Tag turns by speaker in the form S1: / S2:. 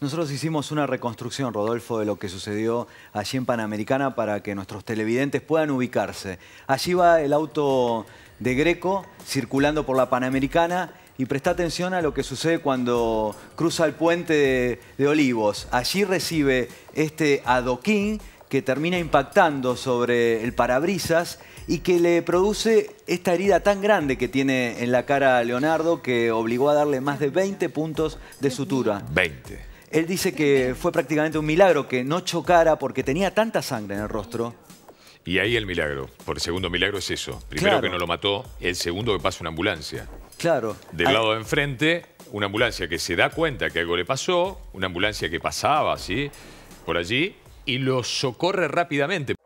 S1: Nosotros hicimos una reconstrucción, Rodolfo, de lo que sucedió allí en Panamericana para que nuestros televidentes puedan ubicarse. Allí va el auto de Greco circulando por la Panamericana y presta atención a lo que sucede cuando cruza el puente de, Olivos. Allí recibe este adoquín que termina impactando sobre el parabrisas y que le produce esta herida tan grande que tiene en la cara Leonardo que obligó a darle más de 20 puntos de sutura. 20. Él dice que fue prácticamente un milagro que no chocara porque tenía tanta sangre en el rostro.
S2: Y ahí el milagro, por el segundo milagro es eso. Primero que no lo mató, el segundo que pasa una ambulancia. Claro. Del ah. lado de enfrente, una ambulancia que se da cuenta que algo le pasó, una ambulancia que pasaba, ¿sí? Por allí, y lo socorre rápidamente.